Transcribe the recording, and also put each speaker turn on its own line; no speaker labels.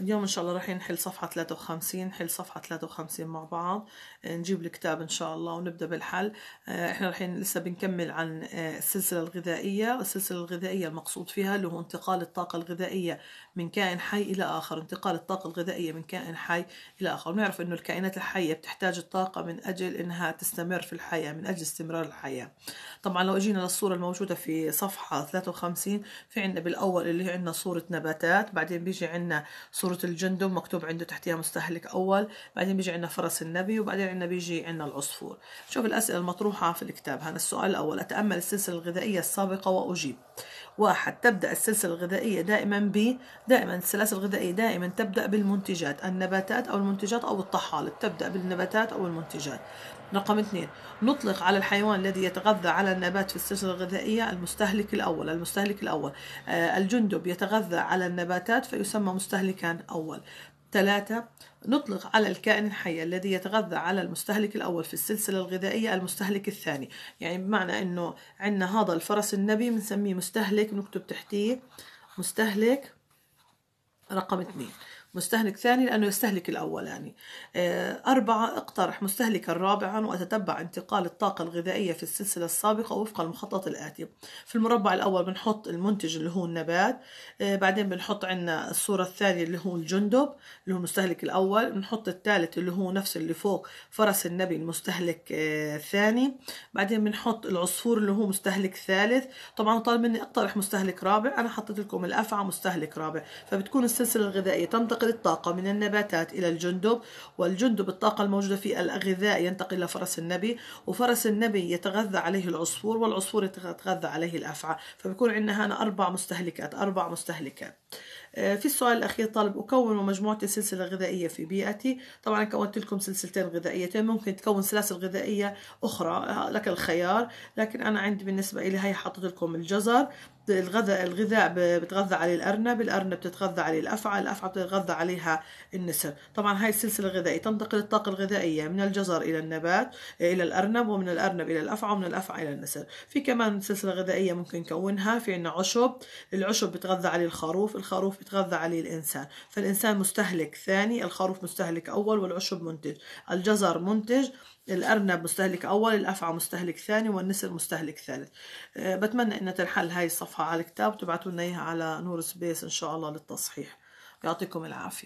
اليوم ان شاء الله راح نحل صفحة 53 نحل صفحة 53 مع بعض آه، نجيب الكتاب ان شاء الله ونبدأ بالحل آه، احنا راح لسه بنكمل عن آه، السلسلة الغذائية السلسلة الغذائية المقصود فيها اللي هو انتقال الطاقة الغذائية من كائن حي الى اخر انتقال الطاقة الغذائية من كائن حي الى اخر ونعرف انه الكائنات الحية بتحتاج الطاقة من اجل انها تستمر في الحياة من اجل استمرار الحياة طبعا لو اجينا للصورة الموجودة في صفحة 53 في عندنا بالاول اللي هي عندنا صورة نباتات بعدين بيجي عندنا صورة صورة الجندب مكتوب عنده تحتها مستهلك أول بعدين بيجي عندنا فرس النبي وبعدين عندنا بيجي عندنا العصفور شوف الأسئلة المطروحة في الكتاب هذا السؤال الأول أتأمل السلسلة الغذائية السابقة وأجيب واحد تبدأ السلسلة الغذائية دائما ب دائما السلاسل الغذائية دائما تبدأ بالمنتجات النباتات أو المنتجات أو الطحالب تبدأ بالنباتات أو المنتجات رقم اثنين نطلق على الحيوان الذي يتغذى على النبات في السلسلة الغذائية المستهلك الأول المستهلك الأول آه، الجندب يتغذى على النباتات فيسمى مستهلكا أول ثلاثة نطلق على الكائن الحي الذي يتغذى على المستهلك الأول في السلسلة الغذائية المستهلك الثاني يعني بمعنى أنه عندنا هذا الفرس النبي بنسميه مستهلك نكتب تحتيه مستهلك رقم اثنين مستهلك ثاني لأنه يستهلك الأولاني يعني. آه، أربعة أقترح مستهلكا رابعا وأتتبع انتقال الطاقة الغذائية في السلسلة السابقة وفق المخطط الآتي في المربع الأول بنحط المنتج اللي هو النبات آه، بعدين بنحط عندنا الصورة الثانية اللي هو الجندب اللي هو المستهلك الأول بنحط الثالث اللي هو نفس اللي فوق فرس النبي المستهلك آه، الثاني بعدين بنحط العصفور اللي هو مستهلك ثالث طبعا طالب مني أقترح مستهلك رابع أنا حطيت لكم الأفعى مستهلك رابع فبتكون السلسلة الغذائية تنتقل ينتقل الطاقة من النباتات إلى الجندب والجندب الطاقة الموجودة في الغذاء ينتقل إلى فرس النبي وفرس النبي يتغذى عليه العصفور والعصفور يتغذى عليه الأفعى فبيكون عندنا هنا أربع مستهلكات أربع مستهلكات آه، في السؤال الأخير طالب أكون مجموعة سلسلة غذائية في بيئتي طبعا كونت لكم سلسلتين غذائيتين ممكن تكون سلاسل غذائية أخرى آه، لك الخيار لكن أنا عندي بالنسبة إلي هي حطيت لكم الجزر الغذاء الغذاء بتغذى عليه الأرنب الأرنب بتتغذى عليه الأفعى الأفعى بتتغذى عليها النسر طبعا هاي السلسلة الغذائية تنتقل الطاقة الغذائية من الجزر إلى النبات آه، إلى الأرنب ومن الأرنب إلى الأفعى ومن الأفعى إلى النسر في كمان سلسلة غذائية ممكن نكونها في عنا عشب العشب بتغذى عليه الخروف الخروف بتغذى عليه الإنسان فالإنسان مستهلك ثاني الخروف مستهلك أول والعشب منتج الجزر منتج الأرنب مستهلك أول الأفعى مستهلك ثاني والنسر مستهلك ثالث أه بتمنى أن تنحل هاي الصفحة على الكتاب وتبعتوا لنا إياها على نور سبيس إن شاء الله للتصحيح يعطيكم العافية